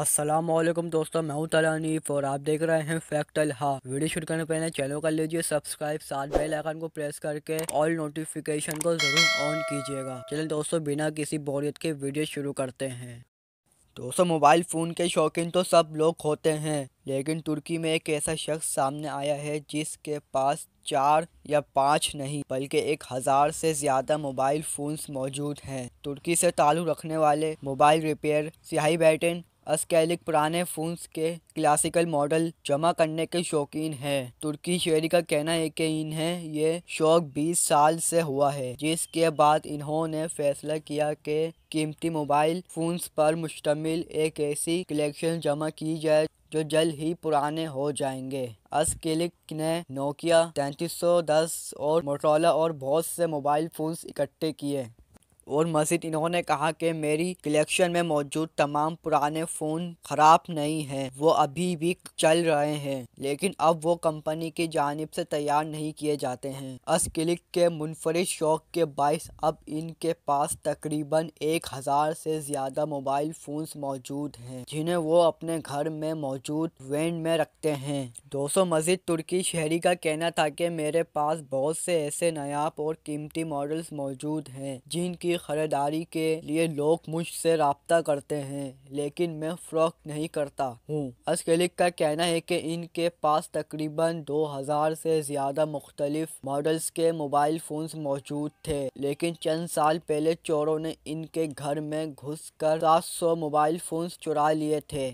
असलम दोस्तों मैं हूं तलानीफ और आप देख रहे हैं फैक्टल हा वीडियो शुरू करने पहले चैनल कर लीजिए सब्सक्राइब साथ बेल आइकन को प्रेस करके ऑल नोटिफिकेशन को जरूर ऑन कीजिएगा चलिए दोस्तों बिना किसी बोरियत के वीडियो शुरू करते हैं दोस्तों मोबाइल फ़ोन के शौकीन तो सब लोग होते हैं लेकिन तुर्की में एक ऐसा शख्स सामने आया है जिसके पास चार या पाँच नहीं बल्कि एक हज़ार से ज़्यादा मोबाइल फ़ोन्स मौजूद हैं तुर्की से ताल्लुक़ रखने वाले मोबाइल रिपेयर सियाही बैटन अस्कैलिक पुराने फ़ोन के क्लासिकल मॉडल जमा करने के शौकीन हैं। तुर्की शहरी का कहना है कि इन्हें ये शौक 20 साल से हुआ है जिसके बाद इन्होंने फैसला किया कि कीमती मोबाइल फ़ोन पर मुश्तमिल एक ऐसी कलेक्शन जमा की जाए जो जल्द ही पुराने हो जाएंगे अस्किलिक ने नोकिया 3310 और मोटोला और बहुत से मोबाइल फोन्स इकट्ठे किए और मज़ीद इन्होंने कहा कि मेरी कलेक्शन में मौजूद तमाम पुराने फ़ोन ख़राब नहीं हैं वो अभी भी चल रहे हैं लेकिन अब वो कंपनी की जानब से तैयार नहीं किए जाते हैं अस क्लिक के मुनफरद शौक के बायस अब इनके पास तकरीबन एक हज़ार से ज़्यादा मोबाइल फ़ोन मौजूद हैं जिन्हें वो अपने घर में मौजूद वैन में रखते हैं दोस्तों मज़ीद तुर्की शहरी का कहना था कि मेरे पास बहुत से ऐसे नायाब और कीमती मॉडल्स मौजूद हैं जिनकी की खरीदारी के लिए लोग मुझसे रबता करते हैं लेकिन मैं फ्रॉक नहीं करता हूँ असकलिक का कहना है कि इनके पास तकरीबन 2000 से ज़्यादा मुख्तलिफ मॉडल्स के मोबाइल फ़ोन मौजूद थे लेकिन चंद साल पहले चोरों ने इनके घर में घुस कर सात मोबाइल फ़ोन चुरा लिए थे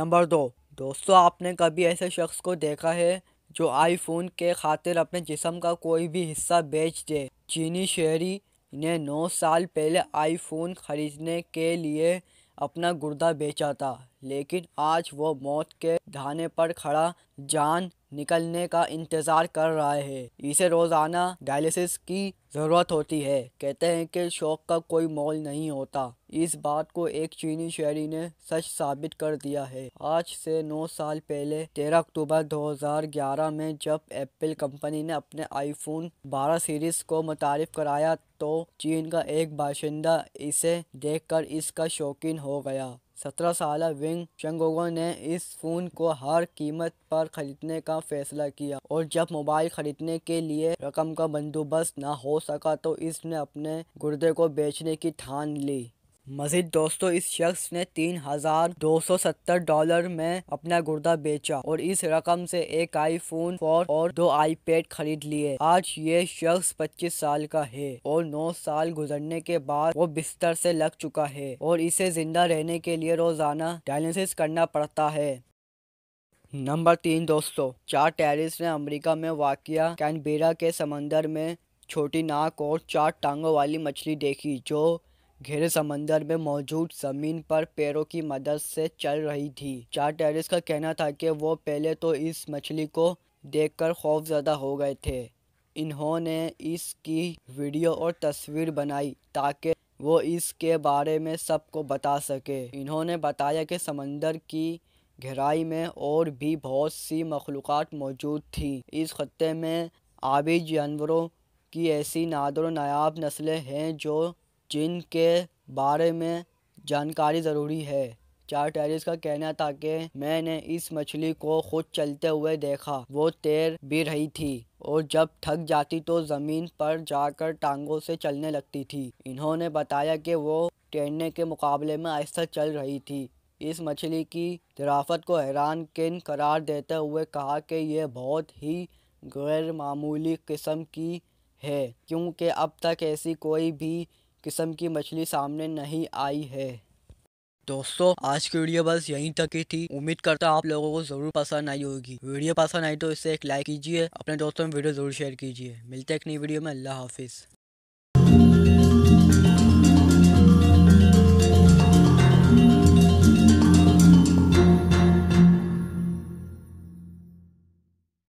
नंबर दो दोस्तों आपने कभी ऐसे शख्स को देखा है जो आईफोन के खातिर अपने जिसम का कोई भी हिस्सा बेच दे चीनी शहरी ने नौ साल पहले आईफोन खरीदने के लिए अपना गुर्दा बेचा था लेकिन आज वो मौत के धाने पर खड़ा जान निकलने का इंतज़ार कर रहा है इसे रोज़ाना डायलिसिस की ज़रूरत होती है कहते हैं कि शौक का कोई मोल नहीं होता इस बात को एक चीनी शहरी ने सच साबित कर दिया है आज से नौ साल पहले तेरह अक्टूबर 2011 में जब एप्पल कंपनी ने अपने आईफोन 12 सीरीज़ को मुतारफ़ कराया तो चीन का एक बाशिंदा इसे देखकर इसका शौकीन हो गया सत्रह साल विंग चंगोगो ने इस फ़ोन को हर कीमत पर ख़रीदने का फैसला किया और जब मोबाइल ख़रीदने के लिए रकम का बंदोबस्त ना हो सका तो इसने अपने गुर्दे को बेचने की ठान ली मजीद दोस्तों इस शख्स ने तीन हजार दो सौ सत्तर डॉलर में अपना गुर्दा बेचा और इस रकम से एक आई फोन और दो आई पैड खरीद लिए आज ये शख्स पच्चीस साल का है और नौ साल गुजरने के बाद वो बिस्तर से लग चुका है और इसे जिंदा रहने के लिए रोजाना डायलिसिस करना पड़ता है नंबर तीन दोस्तों चार टेरिस ने अमरीका में वाकिया कैनबेरा के समंदर में छोटी नाक और चार टांगों वाली मछली देखी जो घेरे समंदर में मौजूद जमीन पर पैरों की मदद से चल रही थी चार टेरिस का कहना था कि वो पहले तो इस मछली को देखकर खौफजदा हो गए थे इन्होंने इसकी वीडियो और तस्वीर बनाई ताकि वो इसके बारे में सबको बता सके इन्होंने बताया कि समंदर की गहराई में और भी बहुत सी मखलूक मौजूद थी इस खत्े में आबी जानवरों की ऐसी नादर नायाब नस्लें हैं जो जिनके बारे में जानकारी ज़रूरी है चार टेरिस का कहना था कि मैंने इस मछली को खुद चलते हुए देखा वो तैर भी रही थी और जब थक जाती तो ज़मीन पर जाकर टांगों से चलने लगती थी इन्होंने बताया कि वो तैरने के मुकाबले में आहिस्ता चल रही थी इस मछली की जराफत को हैरान किन करार देते हुए कहा कि यह बहुत ही गैर मामूली किस्म की है क्योंकि अब तक ऐसी कोई भी किस्म की मछली सामने नहीं आई है दोस्तों आज की वीडियो बस यहीं तक ही थी उम्मीद करता आप लोगों को जरूर पसंद आई होगी वीडियो पसंद आई तो इसे एक लाइक कीजिए अपने दोस्तों में वीडियो जरूर शेयर कीजिए मिलते हैं एक नई वीडियो में अल्लाह हाफिज़